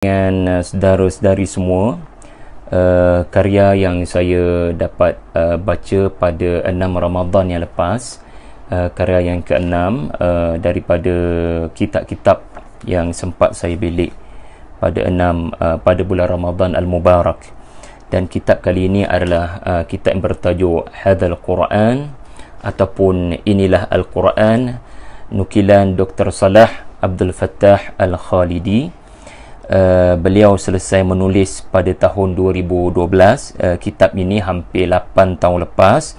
dengan uh, saudara-saudari semua uh, karya yang saya dapat uh, baca pada 6 Ramadan yang lepas uh, karya yang keenam uh, daripada kitab-kitab yang sempat saya bilik pada enam uh, pada bulan Ramadan al-Mubarak dan kitab kali ini adalah uh, kitab yang bertajuk Hadal Quran ataupun inilah Al-Quran nukilan Dr. Salah Abdul Fattah Al-Khalidi Uh, beliau selesai menulis pada tahun 2012 uh, eh, kitab ini hampir 8 tahun lepas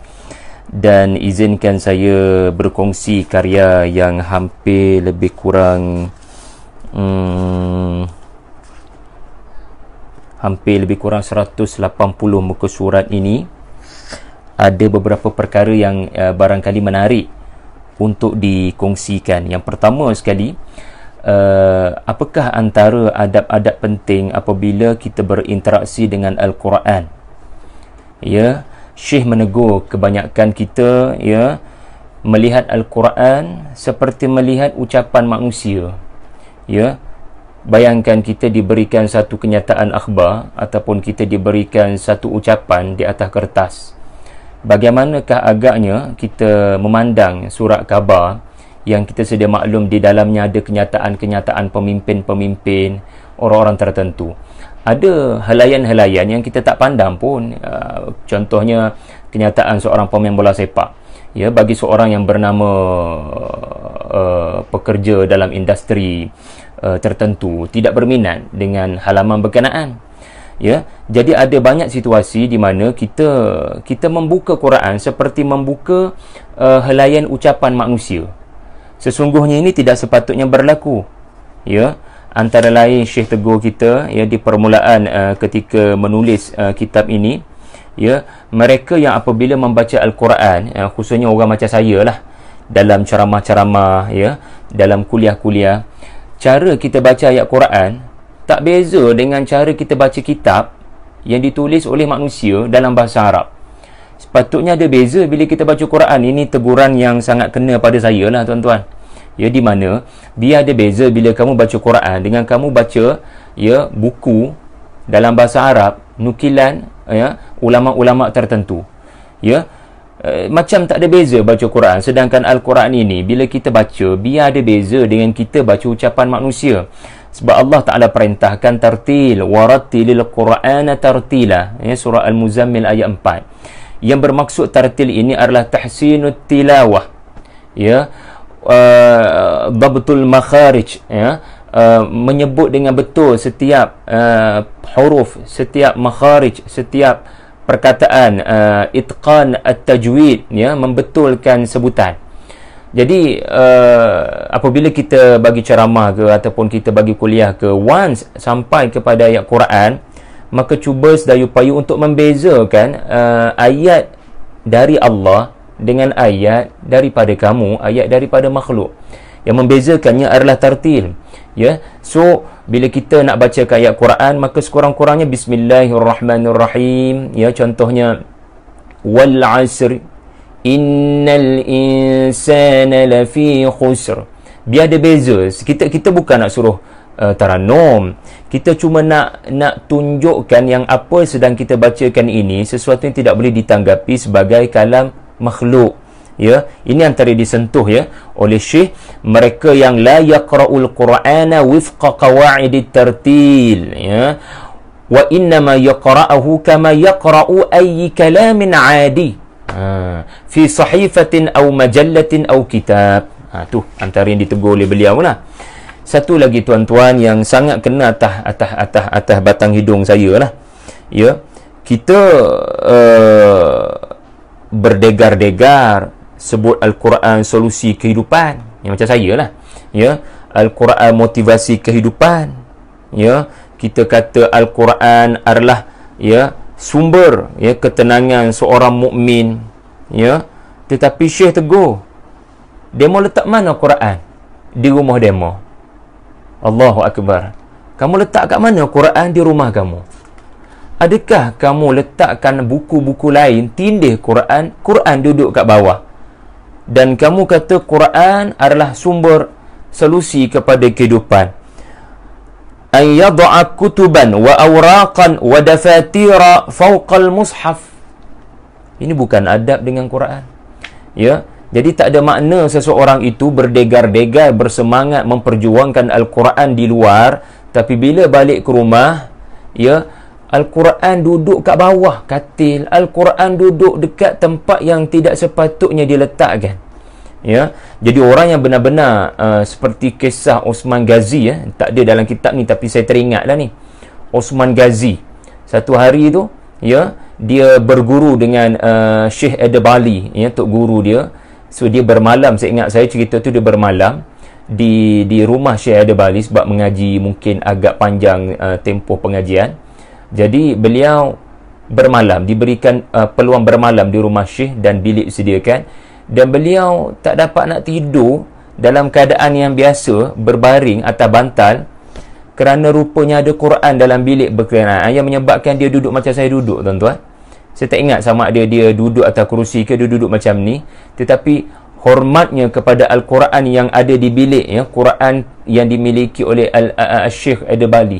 dan izinkan saya berkongsi karya yang hampir lebih kurang um, hampir lebih kurang 180 muka surat ini ada beberapa perkara yang uh, barangkali menarik untuk dikongsikan yang pertama sekali uh, apakah antara adab-adab penting apabila kita berinteraksi dengan Al-Quran? Ya, Syekh menegur kebanyakan kita ya melihat Al-Quran seperti melihat ucapan manusia. Ya, bayangkan kita diberikan satu kenyataan akhbar ataupun kita diberikan satu ucapan di atas kertas. Bagaimanakah agaknya kita memandang surat khabar yang kita sedia maklum di dalamnya ada kenyataan-kenyataan pemimpin-pemimpin orang-orang tertentu ada helayan-helayan yang kita tak pandang pun uh, contohnya kenyataan seorang pemain bola sepak ya bagi seorang yang bernama uh, pekerja dalam industri uh, tertentu tidak berminat dengan halaman berkenaan ya jadi ada banyak situasi di mana kita kita membuka Quran seperti membuka uh, helayan ucapan manusia sesungguhnya ini tidak sepatutnya berlaku ya antara lain Syekh tegur kita ya di permulaan uh, ketika menulis uh, kitab ini ya mereka yang apabila membaca al-Quran ya, khususnya orang macam saya lah dalam ceramah-ceramah ya dalam kuliah-kuliah cara kita baca ayat Quran tak beza dengan cara kita baca kitab yang ditulis oleh manusia dalam bahasa Arab sepatutnya ada beza bila kita baca Quran ini teguran yang sangat kena pada saya lah tuan-tuan ya di mana dia ada beza bila kamu baca Quran dengan kamu baca ya buku dalam bahasa Arab nukilan ya ulama-ulama tertentu ya e, macam tak ada beza baca Quran sedangkan Al-Quran ini bila kita baca biar ada beza dengan kita baca ucapan manusia sebab Allah Taala perintahkan tartil waratilil qur'ana tartila ya surah al-muzammil ayat 4 yang bermaksud tartil ini adalah tahsinut tilawah ya Uh, dhabtul makharij ya uh, menyebut dengan betul setiap uh, huruf setiap makharij setiap perkataan uh, itqan at-tajwid ya membetulkan sebutan jadi uh, apabila kita bagi ceramah ke ataupun kita bagi kuliah ke once sampai kepada ayat Quran maka cuba sedaya upaya untuk membezakan uh, ayat dari Allah dengan ayat daripada kamu ayat daripada makhluk yang membezakannya adalah tartil ya so bila kita nak baca ayat Quran maka sekurang-kurangnya bismillahirrahmanirrahim ya contohnya wal asr innal insana lafi khusr biar ada beza kita kita bukan nak suruh uh, taranum kita cuma nak nak tunjukkan yang apa sedang kita bacakan ini sesuatu yang tidak boleh ditanggapi sebagai kalam makhluk ya ini yang tadi disentuh ya oleh syekh mereka yang la yaqra'ul qur'ana wifqa qawa'id tartil ya wa innama yaqra'uhu kama yaqra'u ayyi kalamin 'adi ha, fi sahifatin aw majallatin aw kitab ha tu antara yang ditegur oleh beliau lah satu lagi tuan-tuan yang sangat kena atas atas atas atas batang hidung saya lah ya kita uh, berdegar-degar sebut Al-Quran solusi kehidupan ya, macam saya lah ya Al-Quran motivasi kehidupan ya kita kata Al-Quran adalah ya sumber ya ketenangan seorang mukmin ya tetapi Syekh teguh, demo letak mana al Quran di rumah demo Allahu akbar kamu letak kat mana al Quran di rumah kamu Adakah kamu letakkan buku-buku lain tindih Quran, Quran duduk kat bawah? Dan kamu kata Quran adalah sumber solusi kepada kehidupan. Ay yad'a kutuban wa awraqan wa dafatira fawqa al-mushaf. Ini bukan adab dengan Quran. Ya. Jadi tak ada makna seseorang itu berdegar-degar bersemangat memperjuangkan Al-Quran di luar tapi bila balik ke rumah ya Al-Quran duduk kat bawah katil Al-Quran duduk dekat tempat yang tidak sepatutnya diletakkan ya jadi orang yang benar-benar uh, seperti kisah Osman Ghazi ya tak ada dalam kitab ni tapi saya teringat lah ni Osman Ghazi satu hari tu ya dia berguru dengan uh, Syekh Adabali ya tok guru dia so dia bermalam saya ingat saya cerita tu dia bermalam di di rumah Syekh Adabali sebab mengaji mungkin agak panjang uh, tempoh pengajian jadi beliau bermalam diberikan uh, peluang bermalam di rumah syekh dan bilik disediakan dan beliau tak dapat nak tidur dalam keadaan yang biasa berbaring atas bantal kerana rupanya ada Quran dalam bilik berkenaan ah, yang menyebabkan dia duduk macam saya duduk tuan-tuan. Saya tak ingat sama ada dia duduk atas kerusi ke dia duduk macam ni tetapi hormatnya kepada Al-Quran yang ada di bilik ya Quran yang dimiliki oleh Al-Syekh Edebali. Bali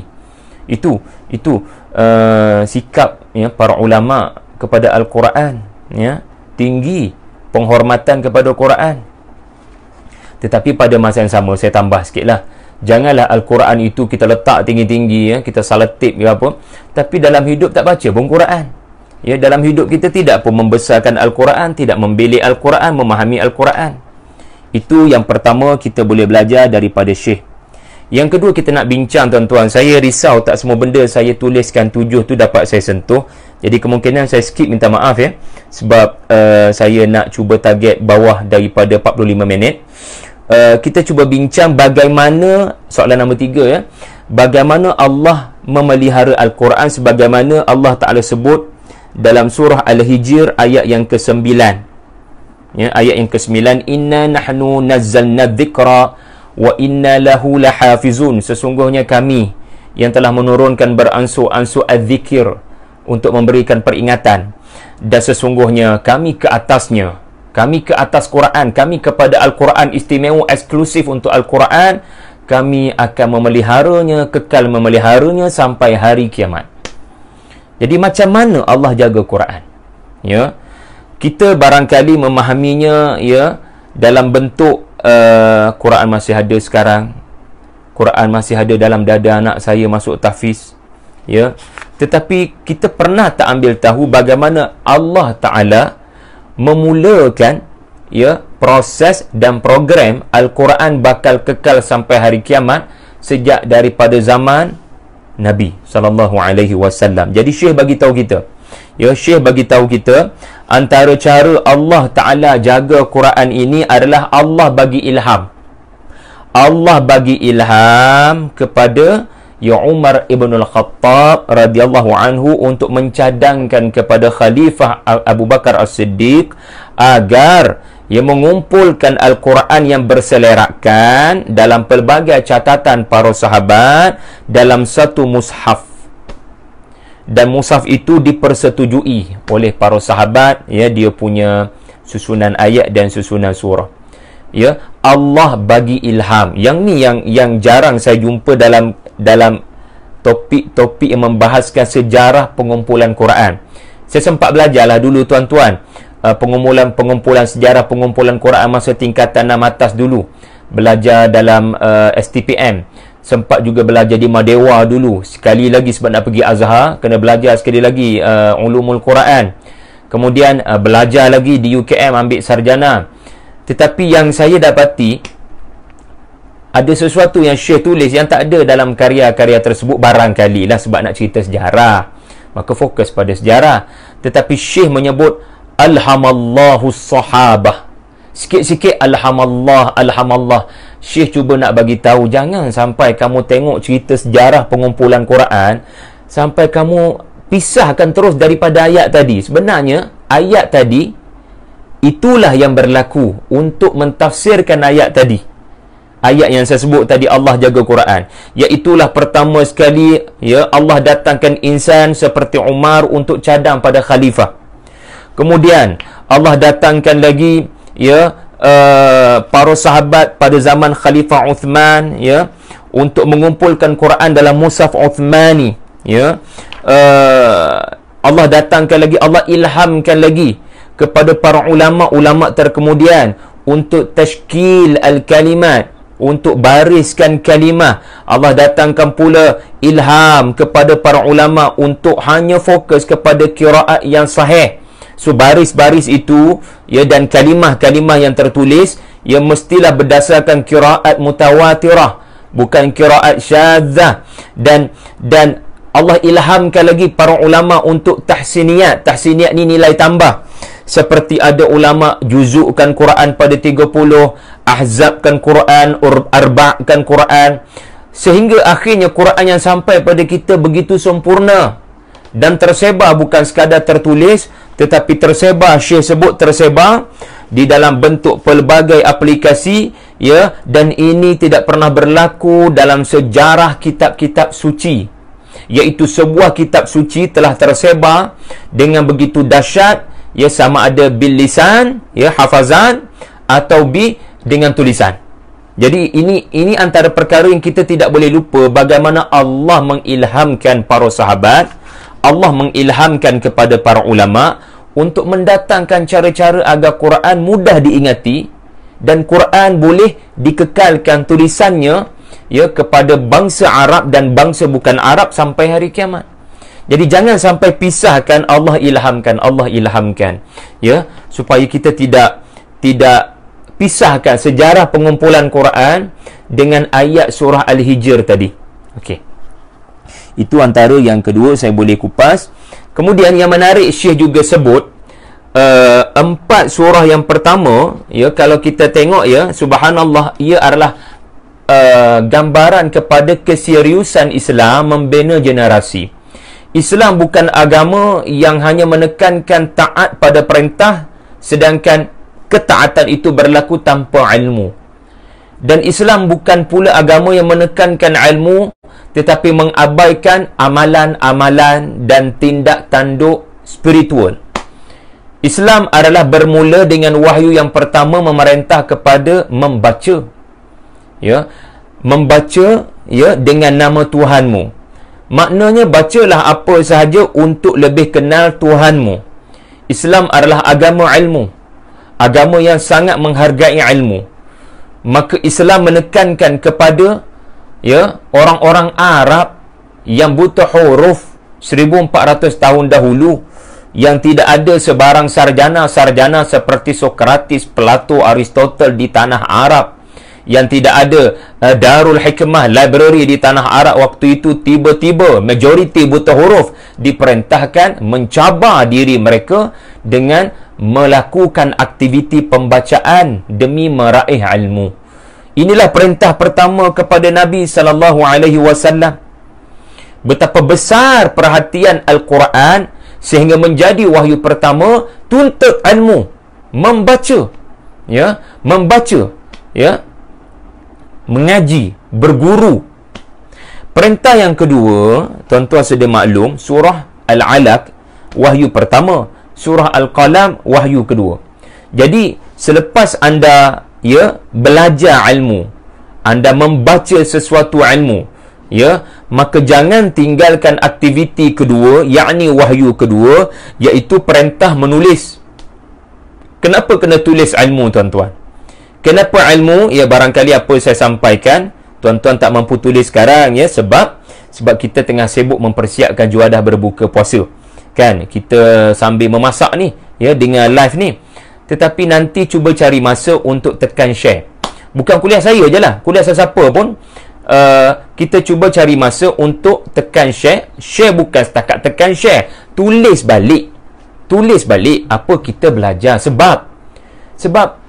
itu itu uh, sikap ya para ulama kepada al-Quran ya tinggi penghormatan kepada al Quran tetapi pada masa yang sama saya tambah sikitlah janganlah al-Quran itu kita letak tinggi-tinggi ya kita salatip, ke apa tapi dalam hidup tak baca pun Quran ya dalam hidup kita tidak pun membesarkan al-Quran tidak membeli al-Quran memahami al-Quran itu yang pertama kita boleh belajar daripada Syekh yang kedua kita nak bincang tuan-tuan, saya risau tak semua benda saya tuliskan tujuh tu dapat saya sentuh. Jadi kemungkinan saya skip minta maaf ya. Sebab uh, saya nak cuba target bawah daripada 45 minit. Uh, kita cuba bincang bagaimana soalan nombor tiga ya. Bagaimana Allah memelihara Al-Quran sebagaimana Allah Ta'ala sebut dalam surah Al-Hijr ayat yang ke-9. Ya, ayat yang ke-9 inna nahnu nazzalna dhikra wa inna lahu lahafizun sesungguhnya kami yang telah menurunkan beransu-ansu az untuk memberikan peringatan dan sesungguhnya kami ke atasnya kami ke atas Quran kami kepada Al-Quran istimewa eksklusif untuk Al-Quran kami akan memeliharanya kekal memeliharanya sampai hari kiamat jadi macam mana Allah jaga Quran ya kita barangkali memahaminya ya dalam bentuk uh, Quran masih ada sekarang Quran masih ada dalam dada anak saya masuk tahfiz ya tetapi kita pernah tak ambil tahu bagaimana Allah taala memulakan ya proses dan program al-Quran bakal kekal sampai hari kiamat sejak daripada zaman Nabi sallallahu alaihi wasallam jadi syekh bagi tahu kita Ya Syekh bagi tahu kita antara cara Allah Taala jaga Quran ini adalah Allah bagi ilham. Allah bagi ilham kepada Ya Umar ibn al-Khattab radhiyallahu anhu untuk mencadangkan kepada Khalifah Abu Bakar As-Siddiq agar ia mengumpulkan Al-Quran yang berselerakan dalam pelbagai catatan para sahabat dalam satu mushaf dan musaf itu dipersetujui oleh para sahabat ya dia punya susunan ayat dan susunan surah ya Allah bagi ilham yang ni yang yang jarang saya jumpa dalam dalam topik-topik yang membahaskan sejarah pengumpulan Quran saya sempat belajarlah dulu tuan-tuan uh, pengumpulan pengumpulan sejarah pengumpulan Quran masa tingkatan enam atas dulu belajar dalam uh, STPM sempat juga belajar di Madewa dulu sekali lagi sebab nak pergi Azhar kena belajar sekali lagi uh, ulumul Quran kemudian uh, belajar lagi di UKM ambil sarjana tetapi yang saya dapati ada sesuatu yang Syekh tulis yang tak ada dalam karya-karya tersebut barangkali lah sebab nak cerita sejarah maka fokus pada sejarah tetapi Syekh menyebut Alhamallahu sahabah sikit-sikit Alhamallah Alhamallah Syekh cuba nak bagi tahu jangan sampai kamu tengok cerita sejarah pengumpulan Quran sampai kamu pisahkan terus daripada ayat tadi. Sebenarnya ayat tadi itulah yang berlaku untuk mentafsirkan ayat tadi. Ayat yang saya sebut tadi Allah jaga Quran, ya itulah pertama sekali ya Allah datangkan insan seperti Umar untuk cadang pada khalifah. Kemudian Allah datangkan lagi ya uh, para sahabat pada zaman Khalifah Uthman ya untuk mengumpulkan Quran dalam Musaf Uthmani ya uh, Allah datangkan lagi Allah ilhamkan lagi kepada para ulama-ulama terkemudian untuk tashkil al-kalimat untuk bariskan kalimah Allah datangkan pula ilham kepada para ulama untuk hanya fokus kepada qiraat yang sahih So baris-baris itu ya dan kalimah-kalimah yang tertulis ia ya, mestilah berdasarkan qiraat mutawatirah bukan qiraat syadzah dan dan Allah ilhamkan lagi para ulama untuk tahsiniat. Tahsiniat ni nilai tambah. Seperti ada ulama juzukkan Quran pada 30, ahzabkan Quran, arba'kan Quran sehingga akhirnya Quran yang sampai pada kita begitu sempurna dan tersebar bukan sekadar tertulis tetapi tersebar Syekh sebut tersebar di dalam bentuk pelbagai aplikasi ya dan ini tidak pernah berlaku dalam sejarah kitab-kitab suci iaitu sebuah kitab suci telah tersebar dengan begitu dahsyat ya sama ada bil lisan ya hafazan atau bi dengan tulisan jadi ini ini antara perkara yang kita tidak boleh lupa bagaimana Allah mengilhamkan para sahabat Allah mengilhamkan kepada para ulama untuk mendatangkan cara-cara agar Quran mudah diingati dan Quran boleh dikekalkan tulisannya ya kepada bangsa Arab dan bangsa bukan Arab sampai hari kiamat. Jadi jangan sampai pisahkan Allah ilhamkan Allah ilhamkan ya supaya kita tidak tidak pisahkan sejarah pengumpulan Quran dengan ayat surah Al-Hijr tadi. Okey. Itu antara yang kedua saya boleh kupas. Kemudian yang menarik Syekh juga sebut uh, empat surah yang pertama ya kalau kita tengok ya subhanallah ia adalah uh, gambaran kepada keseriusan Islam membina generasi. Islam bukan agama yang hanya menekankan taat pada perintah sedangkan ketaatan itu berlaku tanpa ilmu dan Islam bukan pula agama yang menekankan ilmu tetapi mengabaikan amalan-amalan dan tindak tanduk spiritual. Islam adalah bermula dengan wahyu yang pertama memerintah kepada membaca. Ya, membaca ya dengan nama Tuhanmu. Maknanya bacalah apa sahaja untuk lebih kenal Tuhanmu. Islam adalah agama ilmu. Agama yang sangat menghargai ilmu maka Islam menekankan kepada ya orang-orang Arab yang buta huruf 1400 tahun dahulu yang tidak ada sebarang sarjana-sarjana seperti Socrates, Plato, Aristotle di tanah Arab yang tidak ada uh, Darul Hikmah library di tanah Arab waktu itu tiba-tiba majoriti buta huruf diperintahkan mencabar diri mereka dengan melakukan aktiviti pembacaan demi meraih ilmu. Inilah perintah pertama kepada Nabi sallallahu alaihi wasallam. Betapa besar perhatian Al-Quran sehingga menjadi wahyu pertama tuntut ilmu membaca ya membaca ya mengaji berguru perintah yang kedua tuan-tuan sedia maklum surah al-alaq wahyu pertama surah al-qalam wahyu kedua jadi selepas anda ya belajar ilmu anda membaca sesuatu ilmu ya maka jangan tinggalkan aktiviti kedua yakni wahyu kedua iaitu perintah menulis kenapa kena tulis ilmu tuan-tuan kenapa ilmu ya barangkali apa saya sampaikan tuan-tuan tak mampu tulis sekarang ya sebab sebab kita tengah sibuk mempersiapkan juadah berbuka puasa kan kita sambil memasak ni ya dengan live ni tetapi nanti cuba cari masa untuk tekan share bukan kuliah saya je lah kuliah siapa pun uh, kita cuba cari masa untuk tekan share share bukan setakat tekan share tulis balik tulis balik apa kita belajar sebab sebab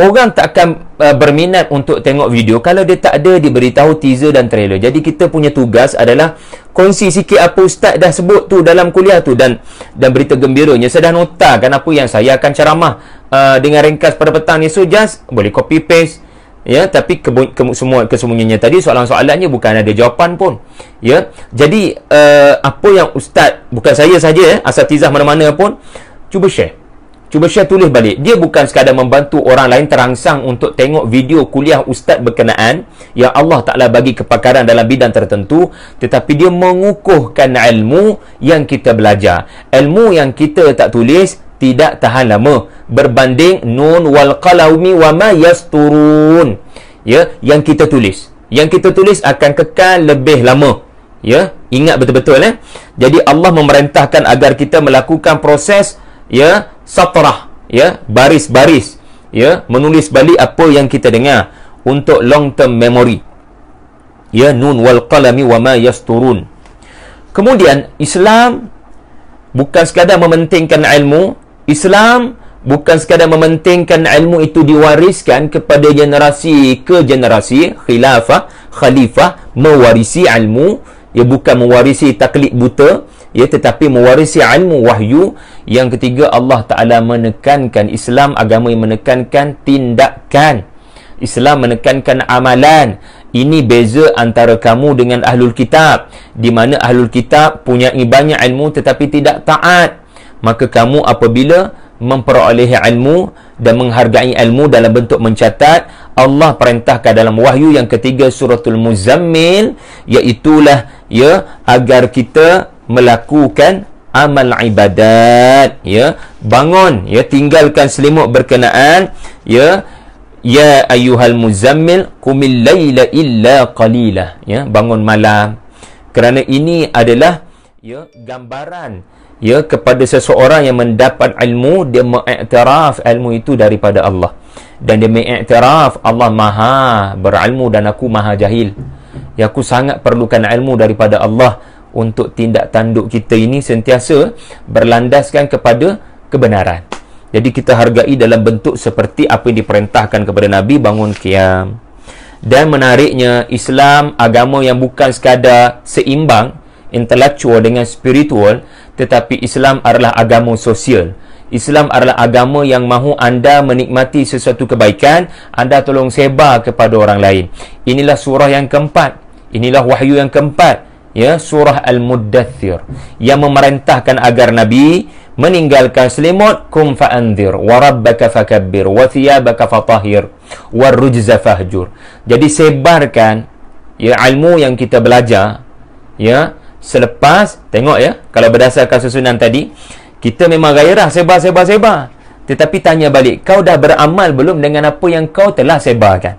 orang tak akan uh, berminat untuk tengok video kalau dia tak ada diberitahu teaser dan trailer. Jadi kita punya tugas adalah kongsi sikit apa ustaz dah sebut tu dalam kuliah tu dan dan berita gembiranya saya dah notakan apa yang saya akan ceramah uh, dengan ringkas pada petang ni so just boleh copy paste ya tapi ke, ke, semua kesemuanya tadi soalan-soalannya bukan ada jawapan pun ya jadi uh, apa yang ustaz bukan saya saja eh tizah mana-mana pun cuba share Cuba saya tulis balik. Dia bukan sekadar membantu orang lain terangsang untuk tengok video kuliah ustaz berkenaan yang Allah Ta'ala bagi kepakaran dalam bidang tertentu. Tetapi dia mengukuhkan ilmu yang kita belajar. Ilmu yang kita tak tulis tidak tahan lama. Berbanding nun wal qalawmi wa ma yasturun. Ya, yang kita tulis. Yang kita tulis akan kekal lebih lama. Ya, ingat betul-betul eh. Jadi Allah memerintahkan agar kita melakukan proses proses ya satrah ya baris-baris ya menulis balik apa yang kita dengar untuk long term memory ya nun wal qalami wa ma yasturun kemudian Islam bukan sekadar mementingkan ilmu Islam bukan sekadar mementingkan ilmu itu diwariskan kepada generasi ke generasi khilafah khalifah mewarisi ilmu Ya, bukan mewarisi taklid buta Ya tetapi mewarisi ilmu wahyu yang ketiga Allah Taala menekankan Islam agama yang menekankan tindakan Islam menekankan amalan ini beza antara kamu dengan ahlul kitab di mana ahlul kitab punya banyak ilmu tetapi tidak taat maka kamu apabila memperoleh ilmu dan menghargai ilmu dalam bentuk mencatat Allah perintahkan dalam wahyu yang ketiga suratul muzammil iaitulah ya agar kita melakukan amal ibadat ya bangun ya tinggalkan selimut berkenaan ya ya ayuhal muzammil qumil laila illa qalila ya bangun malam kerana ini adalah ya gambaran ya kepada seseorang yang mendapat ilmu dia mengiktiraf ilmu itu daripada Allah dan dia mengiktiraf Allah Maha berilmu dan aku Maha jahil ya aku sangat perlukan ilmu daripada Allah untuk tindak tanduk kita ini sentiasa berlandaskan kepada kebenaran. Jadi kita hargai dalam bentuk seperti apa yang diperintahkan kepada Nabi bangun kiam. Dan menariknya Islam agama yang bukan sekadar seimbang intelektual dengan spiritual tetapi Islam adalah agama sosial. Islam adalah agama yang mahu anda menikmati sesuatu kebaikan, anda tolong sebar kepada orang lain. Inilah surah yang keempat. Inilah wahyu yang keempat ya surah al-muddathir yang memerintahkan agar nabi meninggalkan selimut kum fa'andhir wa rabbaka fakabbir wa thiyabaka fatahir war rujza fahjur jadi sebarkan ya ilmu yang kita belajar ya selepas tengok ya kalau berdasarkan susunan tadi kita memang gairah sebar sebar sebar tetapi tanya balik kau dah beramal belum dengan apa yang kau telah sebarkan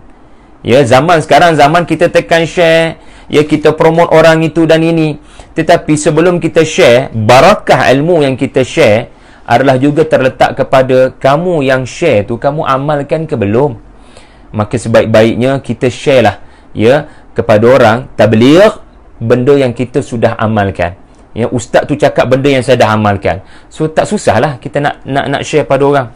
ya zaman sekarang zaman kita tekan share ya kita promote orang itu dan ini tetapi sebelum kita share barakah ilmu yang kita share adalah juga terletak kepada kamu yang share tu kamu amalkan ke belum maka sebaik-baiknya kita share lah ya kepada orang tabliq benda yang kita sudah amalkan ya ustaz tu cakap benda yang saya dah amalkan so tak susahlah kita nak nak nak share pada orang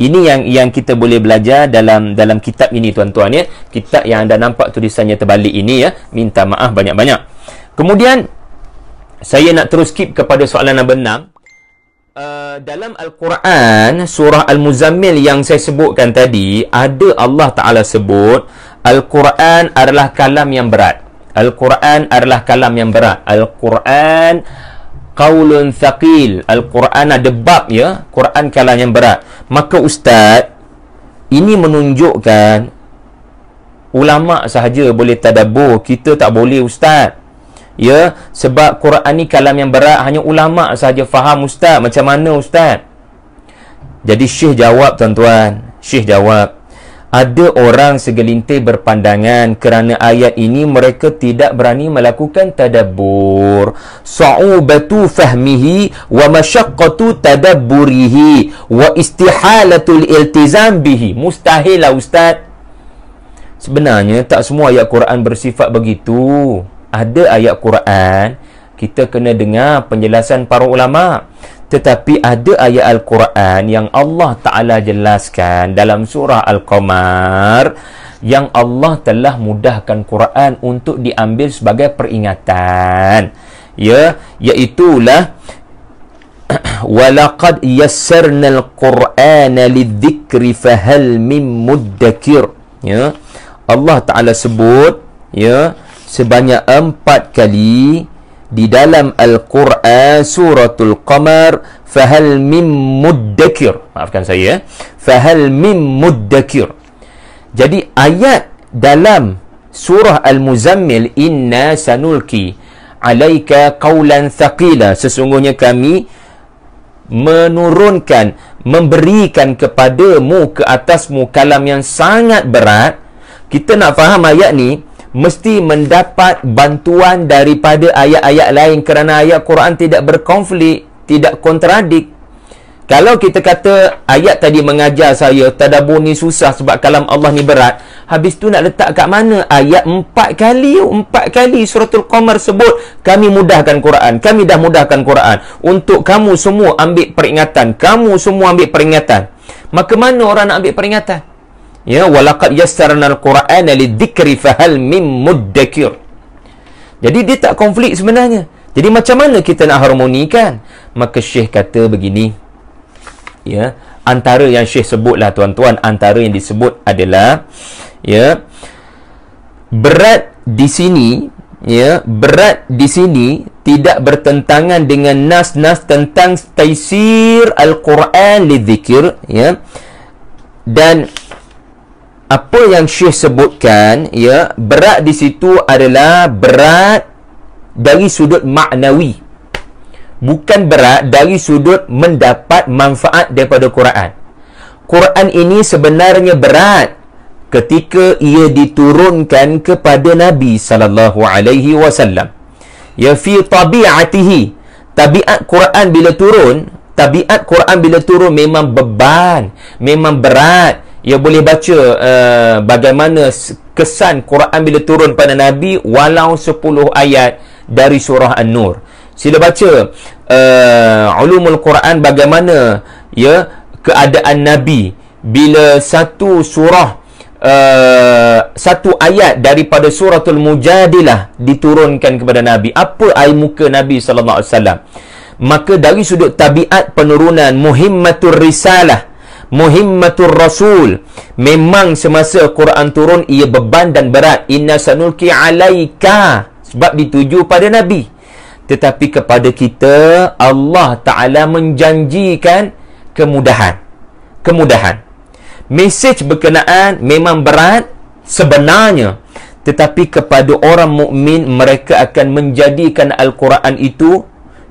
ini yang yang kita boleh belajar dalam dalam kitab ini tuan-tuan ya kitab yang anda nampak tulisannya terbalik ini ya minta maaf banyak-banyak kemudian saya nak terus skip kepada soalan nombor 6 Uh, dalam Al-Quran surah Al-Muzammil yang saya sebutkan tadi ada Allah Ta'ala sebut Al-Quran adalah kalam yang berat Al-Quran adalah kalam yang berat. Al-Quran qaulun thaqil. Al-Quran ada bab ya. Quran kalam yang berat. Maka ustaz ini menunjukkan ulama sahaja boleh tadabbur, kita tak boleh ustaz. Ya, sebab Quran ni kalam yang berat hanya ulama sahaja faham ustaz. Macam mana ustaz? Jadi Syekh jawab tuan-tuan. Syekh jawab ada orang segelintir berpandangan kerana ayat ini mereka tidak berani melakukan tadabbur sa'ubatu fahmihi wa masyaqqatu tadabburihi wa istihalatul iltizam bihi mustahillah ustaz sebenarnya tak semua ayat Quran bersifat begitu ada ayat Quran kita kena dengar penjelasan para ulama tetapi ada ayat Al-Quran yang Allah Ta'ala jelaskan dalam surah Al-Qamar yang Allah telah mudahkan Quran untuk diambil sebagai peringatan ya iaitulah walaqad yassarna al-qur'ana lidzikri fahal min ya Allah taala sebut ya sebanyak empat kali di dalam Al-Quran suratul Qamar fahal mim muddakir maafkan saya eh. fahal mim muddakir jadi ayat dalam surah Al-Muzammil inna sanulki alaika qawlan thaqila sesungguhnya kami menurunkan memberikan kepadamu ke atasmu kalam yang sangat berat kita nak faham ayat ni mesti mendapat bantuan daripada ayat-ayat lain kerana ayat Quran tidak berkonflik, tidak kontradik. Kalau kita kata ayat tadi mengajar saya tadabbur ni susah sebab kalam Allah ni berat, habis tu nak letak kat mana? Ayat empat kali, empat kali suratul Qamar sebut kami mudahkan Quran, kami dah mudahkan Quran untuk kamu semua ambil peringatan, kamu semua ambil peringatan. Maka mana orang nak ambil peringatan? ya walaqad yassarna alqur'ana lidzikri fahal min muddakir jadi dia tak konflik sebenarnya jadi macam mana kita nak harmonikan maka syekh kata begini ya antara yang syekh sebutlah tuan-tuan antara yang disebut adalah ya berat di sini ya berat di sini tidak bertentangan dengan nas-nas tentang taisir al-Quran lidzikir ya dan apa yang Syekh sebutkan ya berat di situ adalah berat dari sudut maknawi bukan berat dari sudut mendapat manfaat daripada Quran Quran ini sebenarnya berat ketika ia diturunkan kepada Nabi sallallahu alaihi wasallam ya fi tabi'atihi tabiat Quran bila turun tabiat Quran bila turun memang beban memang berat ia boleh baca uh, bagaimana kesan Quran bila turun pada Nabi walau sepuluh ayat dari surah An-Nur. Sila baca uh, ulumul Quran bagaimana ya keadaan Nabi bila satu surah Uh, satu ayat daripada suratul mujadilah diturunkan kepada nabi apa air muka nabi sallallahu alaihi wasallam maka dari sudut tabiat penurunan muhimmatur risalah muhimmatur rasul memang semasa Quran turun ia beban dan berat inna sanulki alaika sebab dituju pada nabi tetapi kepada kita Allah taala menjanjikan kemudahan kemudahan mesej berkenaan memang berat sebenarnya tetapi kepada orang mukmin mereka akan menjadikan al-Quran itu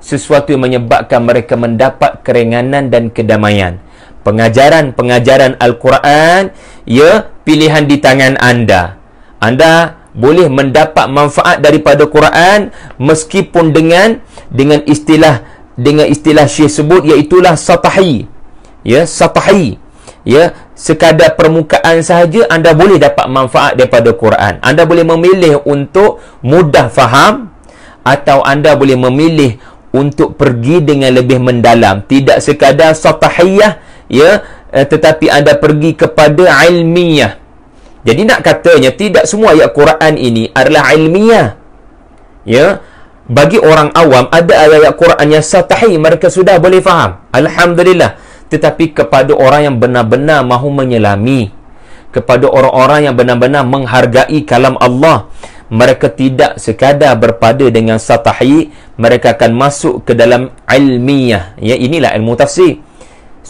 sesuatu yang menyebabkan mereka mendapat keringanan dan kedamaian pengajaran-pengajaran Al-Quran ya pilihan di tangan anda anda boleh mendapat manfaat daripada Quran meskipun dengan dengan istilah dengan istilah Syekh sebut iaitulah satahi ya satahi ya sekadar permukaan sahaja anda boleh dapat manfaat daripada Quran anda boleh memilih untuk mudah faham atau anda boleh memilih untuk pergi dengan lebih mendalam tidak sekadar satahiyah ya eh, tetapi anda pergi kepada ilmiah jadi nak katanya tidak semua ayat Quran ini adalah ilmiah ya bagi orang awam ada ayat Quran yang satahi mereka sudah boleh faham alhamdulillah tetapi kepada orang yang benar-benar mahu menyelami kepada orang-orang yang benar-benar menghargai kalam Allah mereka tidak sekadar berpada dengan satahi mereka akan masuk ke dalam ilmiah ya inilah ilmu tafsir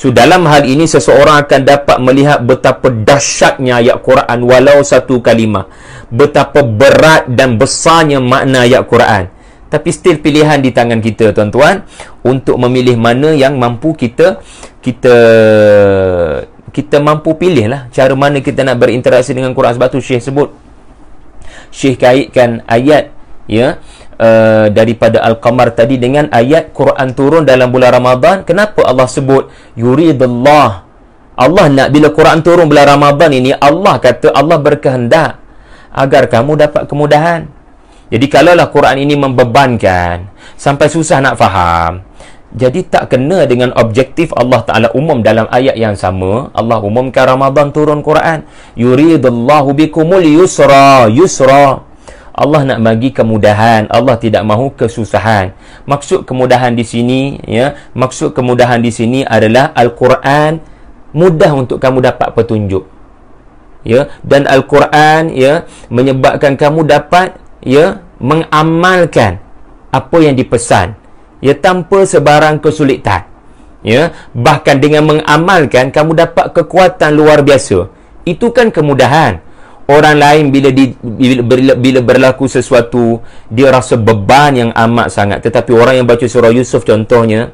So dalam hal ini seseorang akan dapat melihat betapa dahsyatnya ayat Quran walau satu kalimah. Betapa berat dan besarnya makna ayat Quran. Tapi still pilihan di tangan kita tuan-tuan untuk memilih mana yang mampu kita kita kita mampu pilih lah cara mana kita nak berinteraksi dengan Quran sebab tu Syekh sebut Syekh kaitkan ayat ya Uh, daripada Al-Qamar tadi dengan ayat Quran turun dalam bulan Ramadhan, Kenapa Allah sebut yuridullah? Allah nak bila Quran turun bulan Ramadhan ini, Allah kata Allah berkehendak agar kamu dapat kemudahan. Jadi kalaulah Quran ini membebankan sampai susah nak faham, jadi tak kena dengan objektif Allah Ta'ala umum dalam ayat yang sama Allah umumkan Ramadan turun Quran yuridullahu bikumul yusra yusra Allah nak bagi kemudahan Allah tidak mahu kesusahan maksud kemudahan di sini ya maksud kemudahan di sini adalah al-Quran mudah untuk kamu dapat petunjuk ya dan al-Quran ya menyebabkan kamu dapat ya mengamalkan apa yang dipesan ya tanpa sebarang kesulitan ya bahkan dengan mengamalkan kamu dapat kekuatan luar biasa itu kan kemudahan orang lain bila, di, bila, bila berlaku sesuatu dia rasa beban yang amat sangat tetapi orang yang baca surah Yusuf contohnya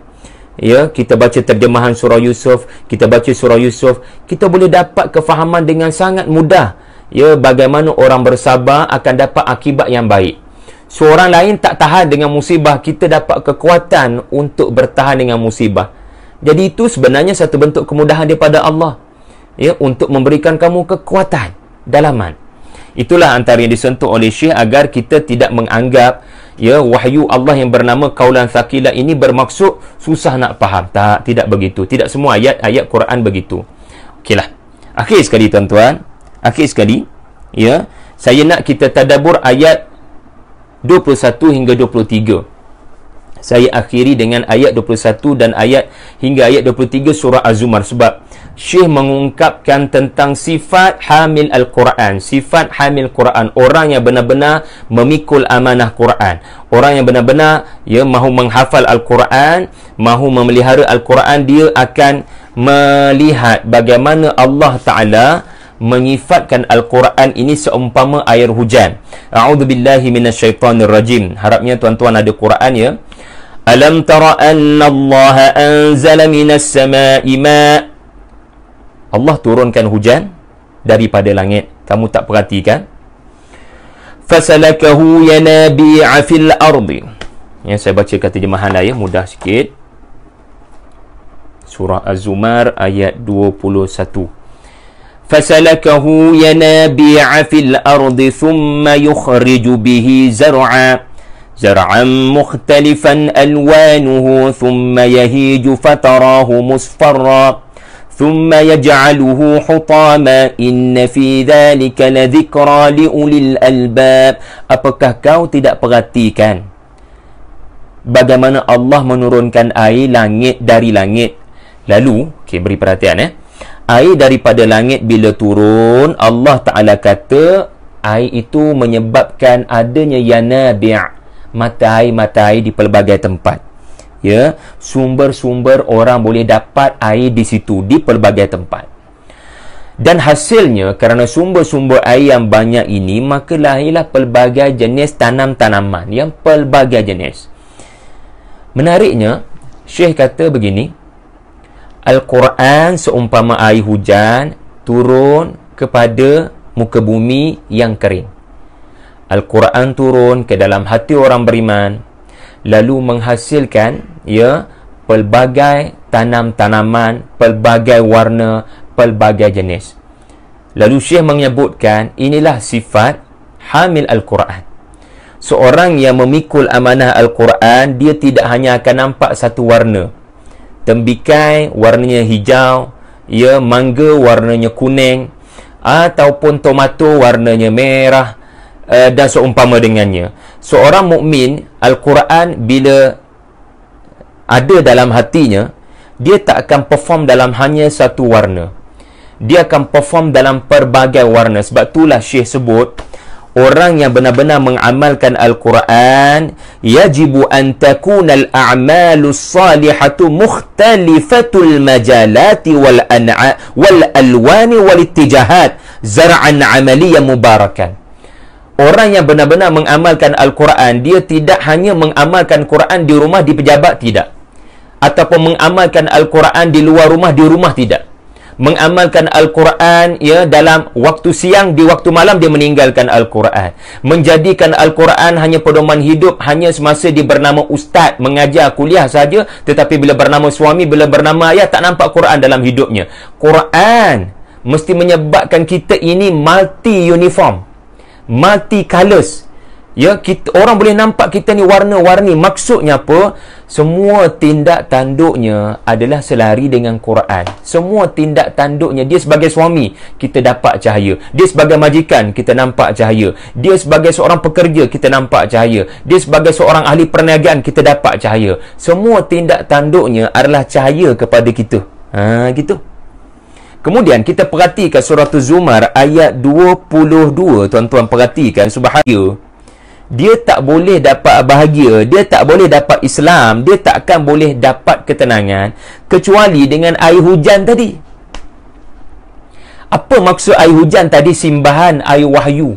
ya kita baca terjemahan surah Yusuf kita baca surah Yusuf kita boleh dapat kefahaman dengan sangat mudah ya bagaimana orang bersabar akan dapat akibat yang baik seorang lain tak tahan dengan musibah kita dapat kekuatan untuk bertahan dengan musibah jadi itu sebenarnya satu bentuk kemudahan daripada Allah ya untuk memberikan kamu kekuatan dalaman. Itulah antara yang disentuh oleh Syekh agar kita tidak menganggap ya wahyu Allah yang bernama Kaulan Thaqilah ini bermaksud susah nak faham. Tak, tidak begitu. Tidak semua ayat-ayat Quran begitu. Okeylah. Akhir sekali tuan-tuan. Akhir sekali. Ya. Saya nak kita tadabur ayat 21 hingga 23 saya akhiri dengan ayat 21 dan ayat hingga ayat 23 surah Az-Zumar sebab Syekh mengungkapkan tentang sifat hamil Al-Quran sifat hamil Quran orang yang benar-benar memikul amanah Quran orang yang benar-benar ya mahu menghafal Al-Quran mahu memelihara Al-Quran dia akan melihat bagaimana Allah Ta'ala menyifatkan Al-Quran ini seumpama air hujan A'udzubillahiminasyaitanirrajim harapnya tuan-tuan ada Quran ya ألم تر أن الله أنزل من السماء ماء Allah turunkan hujan daripada langit. Kamu tak perhatikan? Fasalakahu yanabi'a fil ardi. Ya, saya baca kata jemahan lain, mudah sikit. Surah Az-Zumar ayat 21. Fasalakahu yanabi'a fil ardi thumma yukhriju bihi zar'a. زرعا مختلفا ألوانه ثم يهيج فتراه مصفرا ثم يجعله حطاما إن في ذلك لذكرى لأولي الألباب Apakah kau tidak perhatikan bagaimana Allah menurunkan air langit dari langit lalu okay, beri perhatian eh air daripada langit bila turun Allah Ta'ala kata air itu menyebabkan adanya yanabi' mata air-mata air di pelbagai tempat ya sumber-sumber orang boleh dapat air di situ di pelbagai tempat dan hasilnya kerana sumber-sumber air yang banyak ini maka lahirlah pelbagai jenis tanam-tanaman yang pelbagai jenis menariknya Syekh kata begini Al-Quran seumpama air hujan turun kepada muka bumi yang kering Al-Quran turun ke dalam hati orang beriman lalu menghasilkan ya pelbagai tanam-tanaman, pelbagai warna, pelbagai jenis. Lalu Syekh menyebutkan inilah sifat hamil Al-Quran. Seorang yang memikul amanah Al-Quran, dia tidak hanya akan nampak satu warna. Tembikai warnanya hijau, ya mangga warnanya kuning ataupun tomato warnanya merah. Eh, dan seumpama dengannya seorang mukmin al-Quran bila ada dalam hatinya dia tak akan perform dalam hanya satu warna dia akan perform dalam pelbagai warna sebab itulah syekh sebut orang yang benar-benar mengamalkan al-Quran yajibu an takuna al-a'malu salihatu mukhtalifatul majalati wal an'a wal alwani wal ittijahat zar'an 'amaliyyan mubarakan orang yang benar-benar mengamalkan Al-Quran, dia tidak hanya mengamalkan Quran di rumah, di pejabat, tidak. Ataupun mengamalkan Al-Quran di luar rumah, di rumah, tidak. Mengamalkan Al-Quran ya dalam waktu siang, di waktu malam, dia meninggalkan Al-Quran. Menjadikan Al-Quran hanya pedoman hidup, hanya semasa dia bernama ustaz, mengajar kuliah saja. Tetapi bila bernama suami, bila bernama ayah, tak nampak Quran dalam hidupnya. Quran mesti menyebabkan kita ini multi-uniform multi colors ya kita orang boleh nampak kita ni warna-warni maksudnya apa semua tindak tanduknya adalah selari dengan Quran semua tindak tanduknya dia sebagai suami kita dapat cahaya dia sebagai majikan kita nampak cahaya dia sebagai seorang pekerja kita nampak cahaya dia sebagai seorang ahli perniagaan kita dapat cahaya semua tindak tanduknya adalah cahaya kepada kita ha gitu Kemudian kita perhatikan surah zumar ayat 22 tuan-tuan perhatikan subhanallah dia tak boleh dapat bahagia dia tak boleh dapat Islam dia takkan boleh dapat ketenangan kecuali dengan air hujan tadi apa maksud air hujan tadi simbahan air wahyu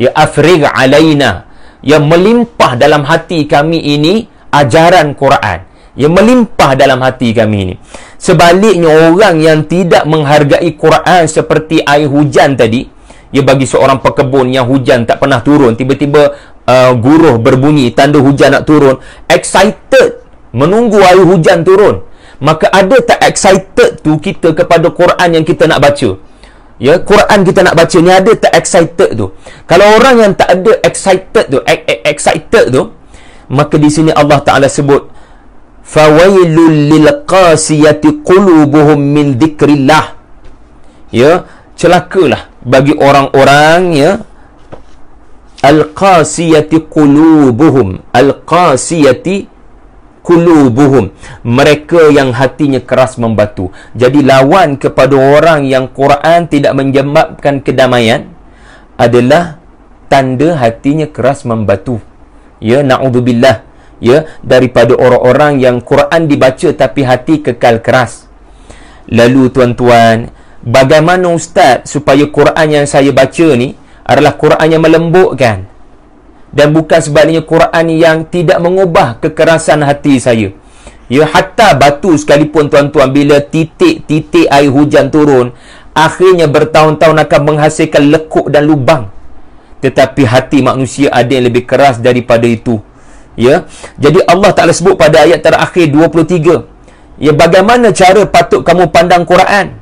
ya afrigh alaina yang melimpah dalam hati kami ini ajaran Quran yang melimpah dalam hati kami ini. Sebaliknya orang yang tidak menghargai Quran seperti air hujan tadi, ia bagi seorang pekebun yang hujan tak pernah turun, tiba-tiba uh, guruh berbunyi tanda hujan nak turun, excited menunggu air hujan turun. Maka ada tak excited tu kita kepada Quran yang kita nak baca? Ya, Quran kita nak baca ni ada tak excited tu? Kalau orang yang tak ada excited tu, e- e- excited tu, maka di sini Allah Taala sebut fawailul lil qasiyati qulubuhum min dhikrillah ya celakalah bagi orang-orang ya al qasiyati qulubuhum al qasiyati qulubuhum mereka yang hatinya keras membatu jadi lawan kepada orang yang Quran tidak menjembatkan kedamaian adalah tanda hatinya keras membatu ya naudzubillah ya daripada orang-orang yang Quran dibaca tapi hati kekal keras lalu tuan-tuan bagaimana ustaz supaya Quran yang saya baca ni adalah Quran yang melembutkan dan bukan sebaliknya Quran yang tidak mengubah kekerasan hati saya ya hatta batu sekalipun tuan-tuan bila titik-titik air hujan turun akhirnya bertahun-tahun akan menghasilkan lekuk dan lubang tetapi hati manusia ada yang lebih keras daripada itu ya jadi Allah Taala sebut pada ayat terakhir 23 ya bagaimana cara patut kamu pandang Quran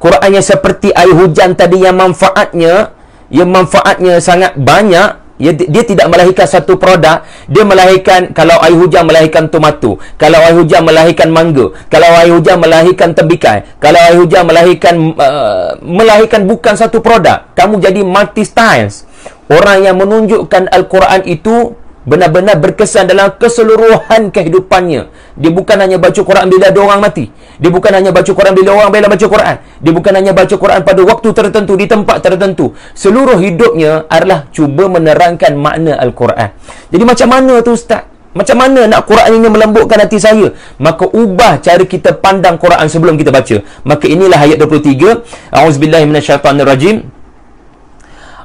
Quran yang seperti air hujan tadi yang manfaatnya yang manfaatnya sangat banyak ya dia tidak melahirkan satu produk dia melahirkan kalau air hujan melahirkan tomato kalau air hujan melahirkan mangga kalau air hujan melahirkan tembikai kalau air hujan melahirkan uh, melahirkan bukan satu produk kamu jadi multi styles orang yang menunjukkan al-Quran itu benar-benar berkesan dalam keseluruhan kehidupannya. Dia bukan hanya baca Quran bila ada orang mati. Dia bukan hanya baca Quran bila orang bila baca Quran. Dia bukan hanya baca Quran pada waktu tertentu, di tempat tertentu. Seluruh hidupnya adalah cuba menerangkan makna Al-Quran. Jadi macam mana tu Ustaz? Macam mana nak Quran ini melembutkan hati saya? Maka ubah cara kita pandang Quran sebelum kita baca. Maka inilah ayat 23. A'udzubillahiminasyaitanirrajim. rajim.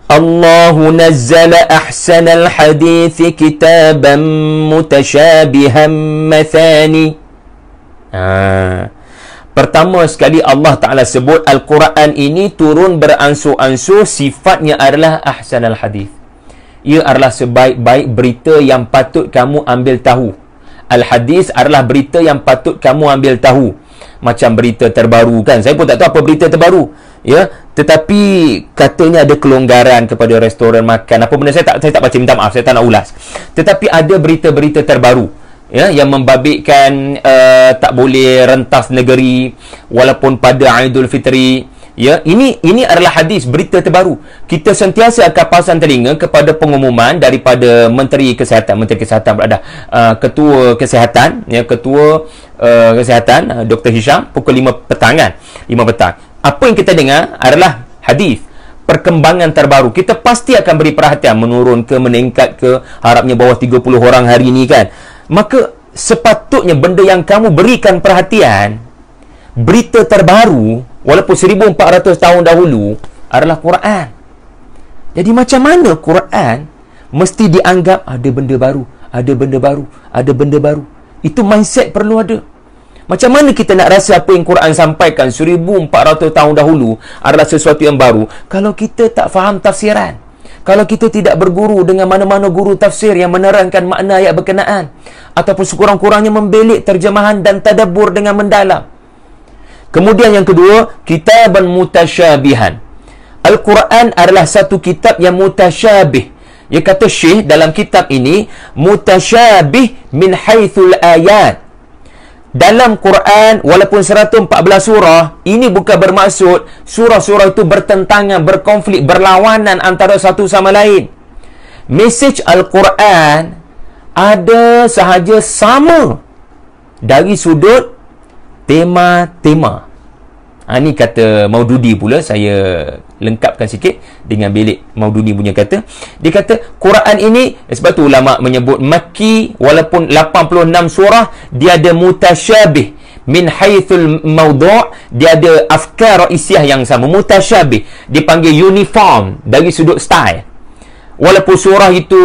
Allah الله نزل أحسن الحديث كتابا متشابها مثاني Pertama sekali Allah Ta'ala sebut Al-Quran ini turun beransu-ansu sifatnya adalah Ahsan Al-Hadith. Ia adalah sebaik-baik berita yang patut kamu ambil tahu. Al-Hadith adalah berita yang patut kamu ambil tahu. Macam berita terbaru kan. Saya pun tak tahu apa berita terbaru ya tetapi katanya ada kelonggaran kepada restoran makan apa benda saya tak saya tak baca minta maaf saya tak nak ulas tetapi ada berita-berita terbaru ya yang membabitkan uh, tak boleh rentas negeri walaupun pada Aidilfitri ya ini ini adalah hadis berita terbaru kita sentiasa akan pasang telinga kepada pengumuman daripada menteri kesihatan menteri kesihatan berada uh, ketua kesihatan ya ketua uh, kesihatan Dr Hisham pukul 5 petang kan 5 petang apa yang kita dengar adalah hadis perkembangan terbaru kita pasti akan beri perhatian menurun ke meningkat ke harapnya bawah 30 orang hari ini kan maka sepatutnya benda yang kamu berikan perhatian berita terbaru walaupun 1400 tahun dahulu adalah Quran jadi macam mana Quran mesti dianggap ada benda baru ada benda baru ada benda baru itu mindset perlu ada macam mana kita nak rasa apa yang Quran sampaikan 1400 tahun dahulu adalah sesuatu yang baru kalau kita tak faham tafsiran? Kalau kita tidak berguru dengan mana-mana guru tafsir yang menerangkan makna ayat berkenaan ataupun sekurang-kurangnya membelik terjemahan dan tadabbur dengan mendalam. Kemudian yang kedua, kitaban mutasyabihan. Al-Quran adalah satu kitab yang mutasyabih. Ia kata Syekh dalam kitab ini, mutasyabih min haithul ayat dalam Quran walaupun 114 surah ini bukan bermaksud surah-surah itu bertentangan berkonflik berlawanan antara satu sama lain message Al-Quran ada sahaja sama dari sudut tema-tema Ha, ni kata Maududi pula saya lengkapkan sikit dengan bilik Maududi punya kata dia kata Quran ini eh, sebab tu ulama menyebut maki walaupun 86 surah dia ada mutasyabih min haithul maudu' dia ada afkar isyah yang sama mutasyabih dipanggil uniform dari sudut style walaupun surah itu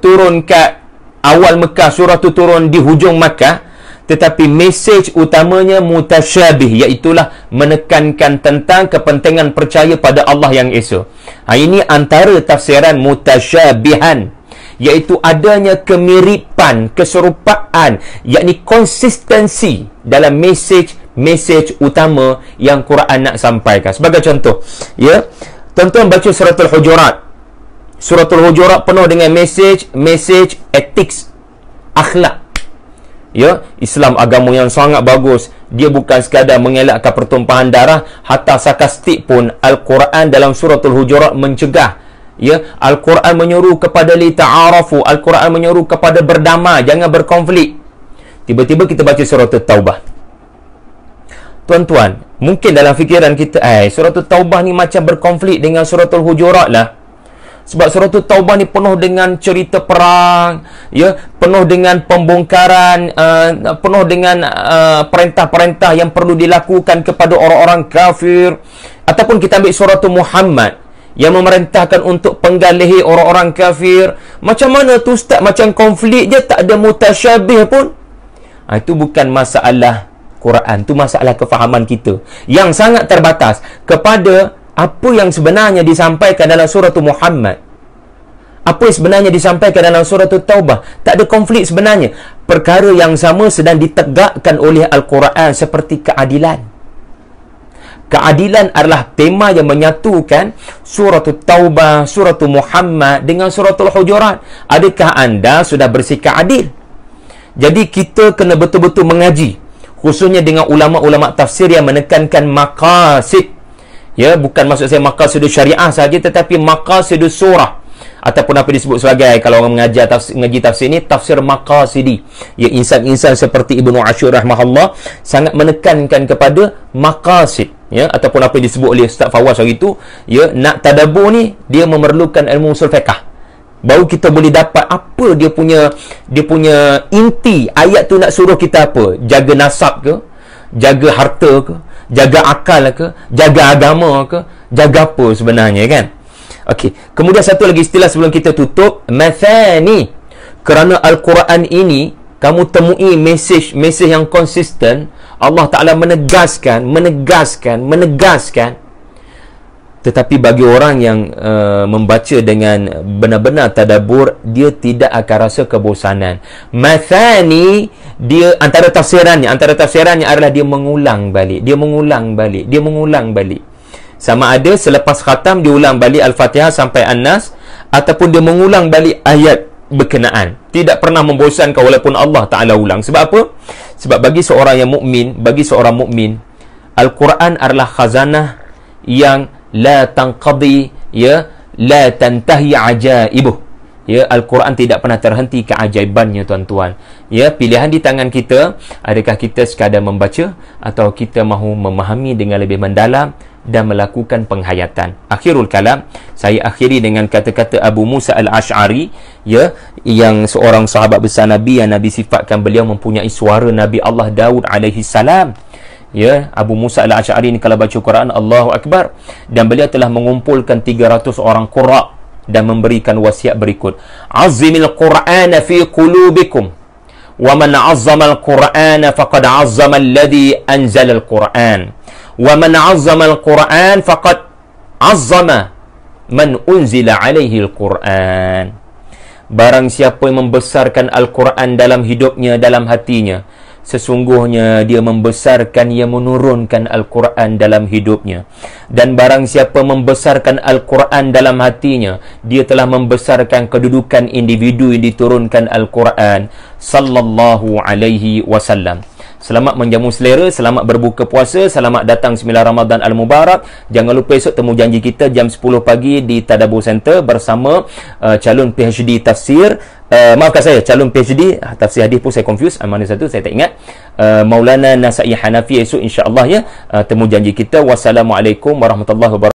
turun kat awal Mekah surah tu turun di hujung Mekah tetapi mesej utamanya mutasyabih iaitulah menekankan tentang kepentingan percaya pada Allah yang Esa. Ha, ini antara tafsiran mutasyabihan iaitu adanya kemiripan, keserupaan, yakni konsistensi dalam mesej-mesej utama yang Quran nak sampaikan. Sebagai contoh, ya. tentu tuan baca suratul hujurat. Suratul hujurat penuh dengan mesej-mesej etik akhlak ya Islam agama yang sangat bagus dia bukan sekadar mengelakkan pertumpahan darah hatta sakastik pun al-Quran dalam surah al-hujurat mencegah ya al-Quran menyuruh kepada li ta'arafu al-Quran menyuruh kepada berdamai, jangan berkonflik tiba-tiba kita baca surah taubah tuan-tuan mungkin dalam fikiran kita eh surah taubah ni macam berkonflik dengan surah al-hujurat lah sebab surah taubah ni penuh dengan cerita perang ya penuh dengan pembongkaran uh, penuh dengan uh, perintah-perintah yang perlu dilakukan kepada orang-orang kafir ataupun kita ambil surah muhammad yang memerintahkan untuk penggalihi orang-orang kafir macam mana tu ustaz macam konflik je tak ada mutasyabih pun ha, itu bukan masalah Quran tu masalah kefahaman kita yang sangat terbatas kepada apa yang sebenarnya disampaikan dalam surah tu Muhammad apa yang sebenarnya disampaikan dalam surah tu Taubah tak ada konflik sebenarnya perkara yang sama sedang ditegakkan oleh Al-Quran seperti keadilan keadilan adalah tema yang menyatukan surah tu Taubah surah Muhammad dengan surah tu Hujurat adakah anda sudah bersikap adil jadi kita kena betul-betul mengaji khususnya dengan ulama-ulama tafsir yang menekankan maqasid Ya, bukan maksud saya maqasid syariah saja tetapi maqasid surah ataupun apa disebut sebagai kalau orang mengajar tafsir mengaji tafsir ini tafsir maqasidi. Ya insan-insan seperti Ibnu Asyur rahimahullah sangat menekankan kepada maqasid ya ataupun apa disebut oleh Ustaz Fawaz hari itu ya nak tadabbur ni dia memerlukan ilmu usul fiqh baru kita boleh dapat apa dia punya dia punya inti ayat tu nak suruh kita apa jaga nasab ke jaga harta ke jaga akal lah ke jaga agama ke jaga apa sebenarnya kan okey kemudian satu lagi istilah sebelum kita tutup mathani kerana al-Quran ini kamu temui message message yang konsisten Allah Taala menegaskan menegaskan menegaskan tetapi bagi orang yang uh, membaca dengan benar-benar tadabur dia tidak akan rasa kebosanan mathani dia antara tafsirannya antara tafsirannya adalah dia mengulang balik dia mengulang balik dia mengulang balik sama ada selepas khatam dia ulang balik al-fatihah sampai an-nas ataupun dia mengulang balik ayat berkenaan tidak pernah membosankan walaupun Allah taala ulang sebab apa sebab bagi seorang yang mukmin bagi seorang mukmin al-quran adalah khazanah yang la tanqadi ya la tantahi ajaibu ya al-Quran tidak pernah terhenti keajaibannya tuan-tuan ya pilihan di tangan kita adakah kita sekadar membaca atau kita mahu memahami dengan lebih mendalam dan melakukan penghayatan akhirul kalam saya akhiri dengan kata-kata Abu Musa al-Ash'ari ya yang seorang sahabat besar Nabi yang Nabi sifatkan beliau mempunyai suara Nabi Allah Daud alaihi salam ya Abu Musa al ashari ini kalau baca Quran Allahu Akbar dan beliau telah mengumpulkan 300 orang qura dan memberikan wasiat berikut Azimil Quran fi qulubikum wa man azzama al-Quran faqad azzama ladhi anzal al-Quran wa man azzama al-Quran faqad azzama man unzila alaihi al-Quran Barang siapa yang membesarkan Al-Quran dalam hidupnya, dalam hatinya, sesungguhnya dia membesarkan ia menurunkan Al-Quran dalam hidupnya dan barang siapa membesarkan Al-Quran dalam hatinya dia telah membesarkan kedudukan individu yang diturunkan Al-Quran sallallahu alaihi wasallam selamat menjamu selera, selamat berbuka puasa, selamat datang sembilan Ramadan Al Mubarak. Jangan lupa esok temu janji kita jam 10 pagi di Tadabbur Center bersama uh, calon PhD tafsir. Uh, maafkan saya, calon PhD ah, tafsir hadis pun saya confuse, mana satu saya tak ingat. Uh, Maulana Nasai Hanafi esok insyaallah ya uh, temu janji kita. Wassalamualaikum warahmatullahi wabarakatuh.